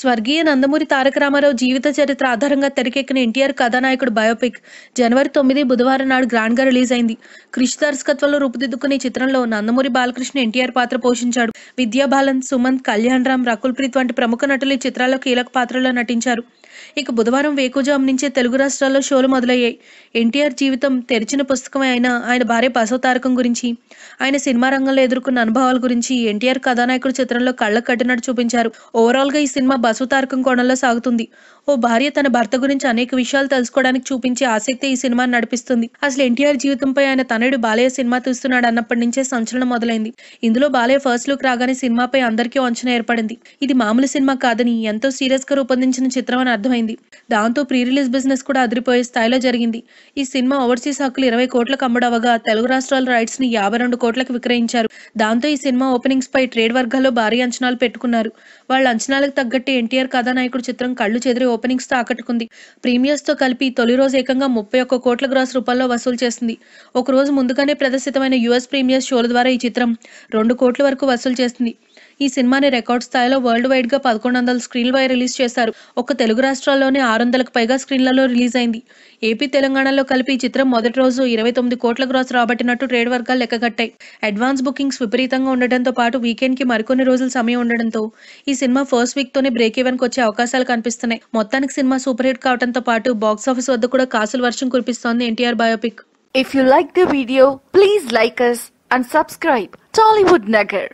స్వర్గీయ నందమూరి తారక రామారావు జీవిత చరిత్ర ఆధారంగా తెరకెక్కిన ఎన్టీఆర్ కథానాయకుడు బయోపిక్ జనవరి తొమ్మిది బుధవారం నాడు గ్రాండ్ గా రిలీజ్ అయింది కృషి దర్శకత్వంలో రూపుదిద్దుకునే చిత్రంలో నందమూరి బాలకృష్ణ ఎన్టీఆర్ పాత్ర పోషించాడు విద్యాబాలన్ సుమంత్ కళ్యాణ్ రామ్ రకుల్ ప్రీత్ వంటి ప్రముఖ నటులు ఈ చిత్రాల్లో కీలక పాత్రలో నటించారు ఇక బుధవారం వేకుజాం నుంచే తెలుగు రాష్ట్రాల్లో షోలు మొదలయ్యాయి ఎన్టీఆర్ జీవితం తెరిచిన పుస్తకమే అయిన ఆయన భార్య బసవతారకం గురించి ఆయన సినిమా రంగంలో ఎదుర్కొన్న అనుభవాల గురించి ఎన్టీఆర్ కథానాయకుడు చిత్రంలో కళ్ళ కట్టినట్టు చూపించారు ఓవరాల్ గా ఈ సినిమా బసవతారకం కోణంలో సాగుతుంది ఓ భార్య తన భర్త గురించి అనేక విషయాలు తెలుసుకోవడానికి చూపించే ఆసక్తి ఈ సినిమా నడిపిస్తుంది అసలు ఎన్టీఆర్ జీవితంపై ఆయన తనయుడు బాలయ్య సినిమా తీస్తున్నాడు అన్నప్పటి నుంచే సంచలనం మొదలైంది ఇందులో బాలయ్య ఫస్ట్ లుక్ రాగానే సినిమాపై అందరికీ వంచన ఏర్పడింది ఇది మామూలు సినిమా కాదని ఎంతో సీరియస్ గా రూపొందించిన చిత్రం అని అర్థం సాధ్యమైంది దాంతో ప్రీ రిలీజ్ బిజినెస్ కూడా అదిరిపోయే స్థాయిలో జరిగింది ఈ సినిమా ఓవర్సీస్ హక్కులు ఇరవై కోట్లకు అమ్ముడవగా తెలుగు రాష్ట్రాల రైట్స్ ని యాభై రెండు కోట్లకు విక్రయించారు దాంతో ఈ సినిమా ఓపెనింగ్స్ పై ట్రేడ్ వర్గాల్లో భారీ అంచనాలు పెట్టుకున్నారు వాళ్ళ అంచనాలకు తగ్గట్టు ఎన్టీఆర్ కథానాయకుడు చిత్రం కళ్ళు చెదిరి ఓపెనింగ్స్ తో ఆకట్టుకుంది ప్రీమియర్స్ తో కలిపి తొలి రోజు ఏకంగా ముప్పై ఒక్క కోట్ల గ్రాస్ రూపాయల్లో వసూలు చేసింది ఒక రోజు ముందుగానే ప్రదర్శితమైన యుఎస్ ప్రీమియర్స్ షోల ద్వారా ఈ చిత్రం రెండు కోట్ల వరకు వసూలు చేసింది ఈ సినిమాని రికార్డ్ స్థాయిలో వరల్డ్ వైడ్ గా పదకొండు వందల స్క్రీన్ పై రిలీజ్ చేశారు ఒక తెలుగు రాష్ట్రాల్లోనే ఆరు వందలకు పైగా స్క్రీన్లలో రిలీజ్ అయింది ఏపీ తెలంగాణలో కలిపి ఈ చిత్రం మొదటి రోజు ఇరవై తొమ్మిది కోట్ల గ్రాస్ రాబట్టినట్టు ట్రేడ్ వర్గాలు లెక్కగట్టాయి అడ్వాన్స్ బుకింగ్స్ విపరీతంగా ఉండటంతో పాటు వీకెండ్ కి మరికొన్ని రోజులు సమయం ఉండడంతో ఈ సినిమా ఫస్ట్ వీక్ తోనే బ్రేక్ ఈవెన్కి వచ్చే అవకాశాలు కనిపిస్తున్నాయి మొత్తానికి సినిమా సూపర్ హిట్ కావడంతో పాటు బాక్స్ ఆఫీస్ వద్ద కూడా కాసులు వర్షం కురిపిస్తోంది NTR biopic if you like the video please like and subscribe Tollywood Nagar